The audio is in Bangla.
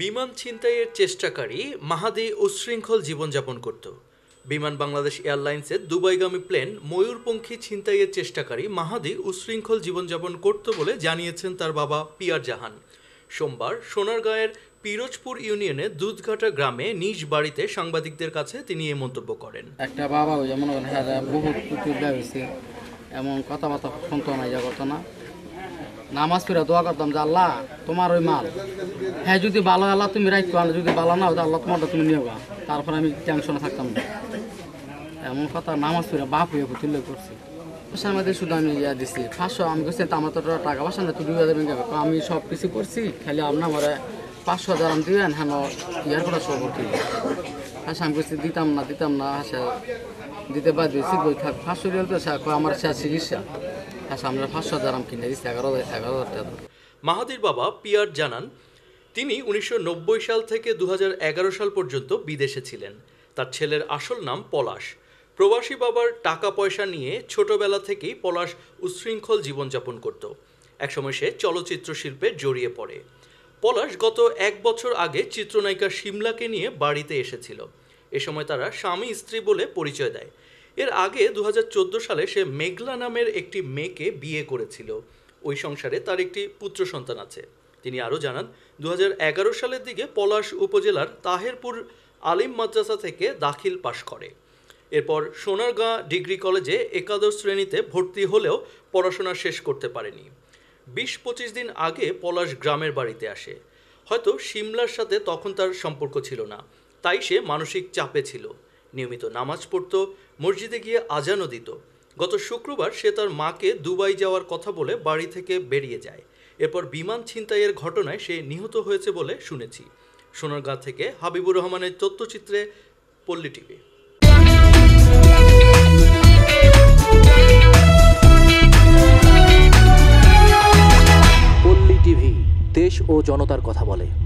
বিমান ছিনতাইয়ের চেষ্টাকারী মাহাদি উচ্ছৃঙ্খল জীবনযাপন করত বিমান বাংলাদেশ এয়ারলাইন্সের দুবাইগামী প্লেন ময়ূরপঙ্খী ছিনতাইয়ের চেষ্টাকারী মাহাদি উশৃঙ্খল জীবনযাপন করত বলে জানিয়েছেন তার বাবা পিয়ার জাহান সোমবার সোনারগাঁয়ের পিরোজপুর ইউনিয়নে দুধঘাটা গ্রামে নিজ বাড়িতে সাংবাদিকদের কাছে তিনি এ মন্তব্য করেন একটা বাবা যেমন হ্যাঁ, হ্যাঁ, এমন কথাবার্তা শুনতো না যা ঘটনা নামাজ ফিরে দোয়া করতাম যে আল্লাহ তোমার ওই মাল হ্যাঁ যদি ভালো আল্লাহ তুমি রাইট আর যদি ভালো না হতো আল্লাহ তোমারটা তুমি নিয়ে তারপর আমি টেনশনে থাকতাম না এমন কথা নামাজ ফিরে বাপ হয়ে তুলে করছি পয়সা আমাদের শুধু আমি ইয়া দিছি পাঁচশো আমি করছি আমার তো টাকা পয়সা না তুই দুই আমি সব কিছু করছি খালি আপনার ঘরে পাঁচশো হাজার আমি দিবেন হ্যাঁ ইয়ার করে সব ভর্তি হাসা আমি করছি দিতাম না দিতাম না হ্যাঁ দিতে বাদ দিয়েছি বই থাক পাঁচশো দিয়ে তো আমার সে চিকিৎসা হ্যাঁ, মাহাদির বাবা পিয়ার জানান তিনি উনিশশো সাল থেকে দু সাল পর্যন্ত বিদেশে ছিলেন তার ছেলের আসল নাম পলাশ প্রবাসী বাবার টাকা পয়সা নিয়ে ছোটবেলা থেকেই পলাশ উচ্ছৃঙ্খল জীবনযাপন করত একসময় সে চলচ্চিত্র শিল্পে জড়িয়ে পড়ে পলাশ গত এক বছর আগে চিত্রনায়িকা শিমলাকে নিয়ে বাড়িতে এসেছিল এ সময় তারা স্বামী স্ত্রী বলে পরিচয় দেয় এর আগে দু সালে সে মেঘলা নামের একটি মেয়েকে বিয়ে করেছিল ওই সংসারে তার একটি পুত্র সন্তান আছে তিনি আরও জানান দু সালের দিকে পলাশ উপজেলার তাহেরপুর আলিম মাদ্রাসা থেকে দাখিল পাশ করে এরপর সোনারগাঁ ডিগ্রি কলেজে একাদশ শ্রেণীতে ভর্তি হলেও পড়াশোনা শেষ করতে পারেনি বিশ পঁচিশ দিন আগে পলাশ গ্রামের বাড়িতে আসে হয়তো সিমলার সাথে তখন তার সম্পর্ক ছিল না তাই সে মানসিক চাপে ছিল নিয়মিত নামাজ পড়ত মসজিদে গিয়ে আজানও দিত গত শুক্রবার সে তার মাকে দুবাই যাওয়ার কথা বলে বাড়ি থেকে বেরিয়ে যায় এরপর বিমান ছিনতাইয়ের ঘটনায় সে নিহত হয়েছে বলে শুনেছি সোনারগাঁ থেকে হাবিবুর রহমানের তথ্যচিত্রে পল্লী টিভি পল্লী টিভি দেশ ও জনতার কথা বলে